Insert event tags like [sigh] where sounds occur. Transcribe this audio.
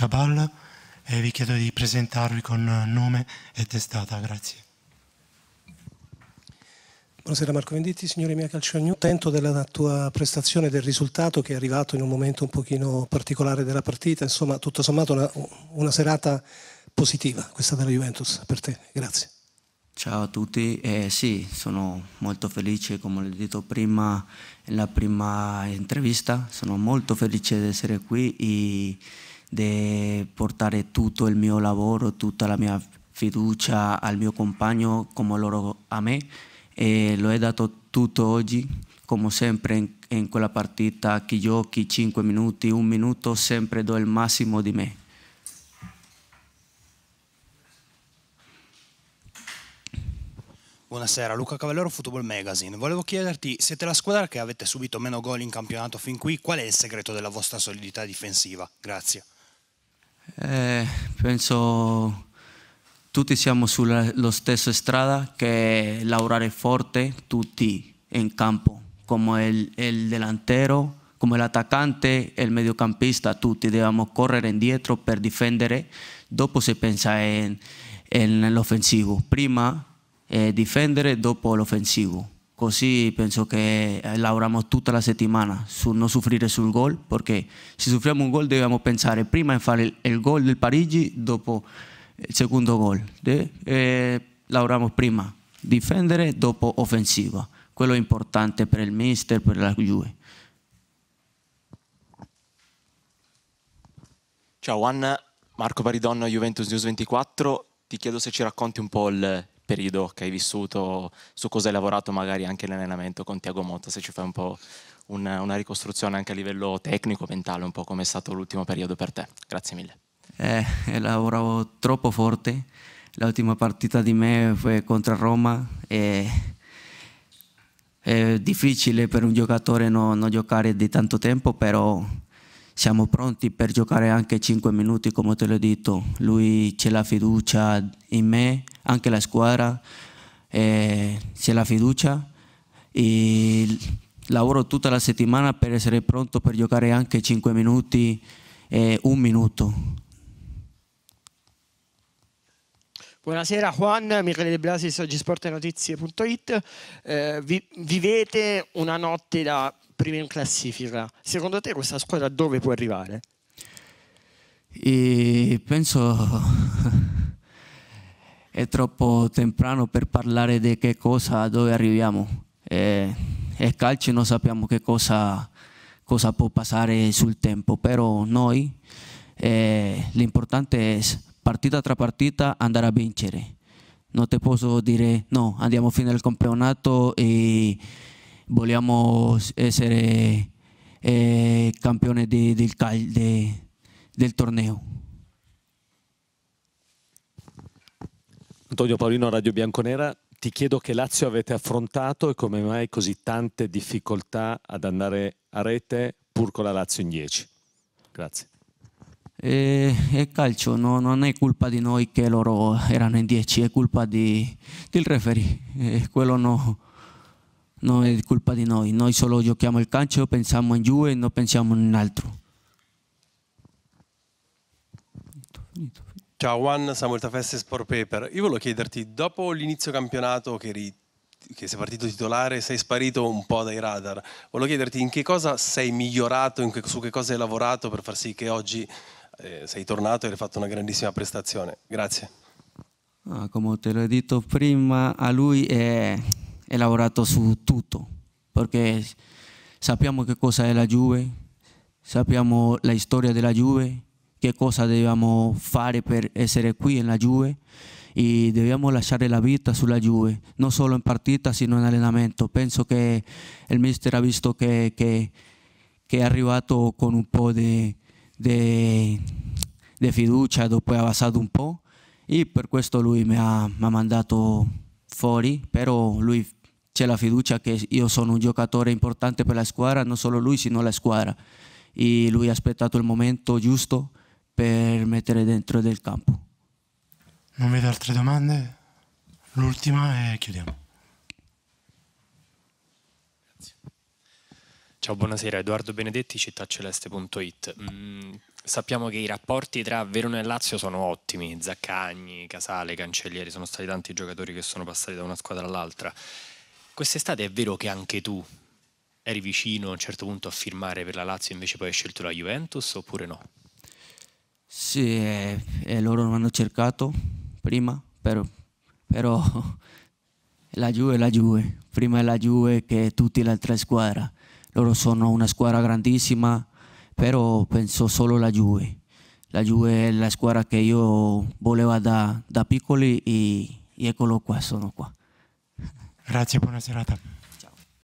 Cabal e vi chiedo di presentarvi con nome e testata. Grazie. Buonasera Marco Venditti, signore mia Calciagnu. Tento della tua prestazione del risultato che è arrivato in un momento un pochino particolare della partita. Insomma, tutto sommato una, una serata positiva questa della Juventus per te. Grazie. Ciao a tutti, eh, sì, sono molto felice, come l'ho detto prima nella prima intervista, sono molto felice di essere qui e di portare tutto il mio lavoro, tutta la mia fiducia al mio compagno come loro a me e lo è dato tutto oggi, come sempre in, in quella partita, chi giochi 5 minuti, un minuto, sempre do il massimo di me. Buonasera, Luca Cavallero, Football Magazine. Volevo chiederti, siete la squadra che avete subito meno gol in campionato fin qui, qual è il segreto della vostra solidità difensiva? Grazie. Eh, penso tutti siamo sulla stessa strada che lavorare forte tutti in campo, come il, il delantero, come l'attaccante, il mediocampista, tutti dobbiamo correre indietro per difendere, dopo si pensa nell'offensivo, prima eh, difendere, dopo l'offensivo. Così penso che lavoriamo eh, tutta la settimana su non soffrire sul gol, perché se soffriamo un gol dobbiamo pensare prima a fare il, gol del Parigi, dopo il secondo gol. Eh, lavoriamo prima difendere, dopo offensiva. Quello è importante per il mister, per la Juve. Ciao Anna, Marco Baridon, Juventus News 24. Ti chiedo se ci racconti un po' il periodo che hai vissuto, su cosa hai lavorato magari anche in allenamento con Tiago Motta, se ci fai un po' una, una ricostruzione anche a livello tecnico, mentale, un po' come è stato l'ultimo periodo per te. Grazie mille. Eh, eh lavoravo troppo forte, l'ultima partita di me fu contro Roma e è difficile per un giocatore non no giocare di tanto tempo, però siamo pronti per giocare anche 5 minuti, come te l'ho detto. Lui c'è la fiducia in me anche eh, la squadra, eh, c'è la fiducia e lavoro tutta la settimana per essere pronto per giocare anche 5 minuti e un minuto. Buonasera Juan, Michele De Blasi, soggisportenotizie.it. Eh, vi, vivete una notte da prima in classifica. Secondo te questa squadra dove può arrivare? E penso è troppo temprano per parlare di che cosa, dove arriviamo. E, e calcio non sappiamo che cosa, cosa può passare sul tempo, però noi eh, l'importante è partita tra partita andare a vincere. Non ti posso dire no, andiamo fino al campionato e vogliamo essere eh, campione di, del, cal, del torneo. Antonio Paolino, Radio Bianconera, ti chiedo che Lazio avete affrontato e come mai così tante difficoltà ad andare a rete pur con la Lazio in 10. Grazie. E, e calcio no, non è colpa di noi che loro erano in 10, è colpa di, del referi. quello no, non è colpa di noi, noi solo giochiamo il calcio, pensiamo in giù e non pensiamo in altro. Finito. Ciao Juan, Samuel Tafesses, Sport Paper. Io volevo chiederti, dopo l'inizio campionato che, eri, che sei partito titolare, sei sparito un po' dai radar, volevo chiederti in che cosa sei migliorato, che, su che cosa hai lavorato per far sì che oggi eh, sei tornato e hai fatto una grandissima prestazione. Grazie. Ah, come te l'ho detto prima, a lui è, è lavorato su tutto, perché sappiamo che cosa è la Juve, sappiamo la storia della Juve, qué cosa hacer fare per essere qui la Juve y dobbiamo lasciare la vita la Juve, no solo en partita, sino en allenamento. Penso que el mister ha visto que che, che arrivato con un po' de de fiducia, dopo ha un po' y e por questo lui me ha, mandado ha mandato fuori, pero lui c'è la fiducia que yo soy un giocatore importante para la squadra, no solo lui, sino la squadra. y e lui ha aspettato el momento giusto per mettere dentro del campo. Non vedo altre domande? L'ultima e chiudiamo. Grazie. Ciao, buonasera, Edoardo Benedetti, cittàceleste.it. Mm, sappiamo che i rapporti tra Verona e Lazio sono ottimi, Zaccagni, Casale, Cancellieri, sono stati tanti giocatori che sono passati da una squadra all'altra. Quest'estate è vero che anche tu eri vicino a un certo punto a firmare per la Lazio e invece poi hai scelto la Juventus oppure no? Sì, e, eh, eh, loro non hanno cercato prima, però, però [laughs] la Juve è la Juve, prima è la Juve che tutte le altre squadre. Loro sono una squadra grandissima, però penso solo alla Juve. La Juve è la squadra che io volevo da, da piccoli e, e eccolo qua, sono qua. Grazie, buona serata.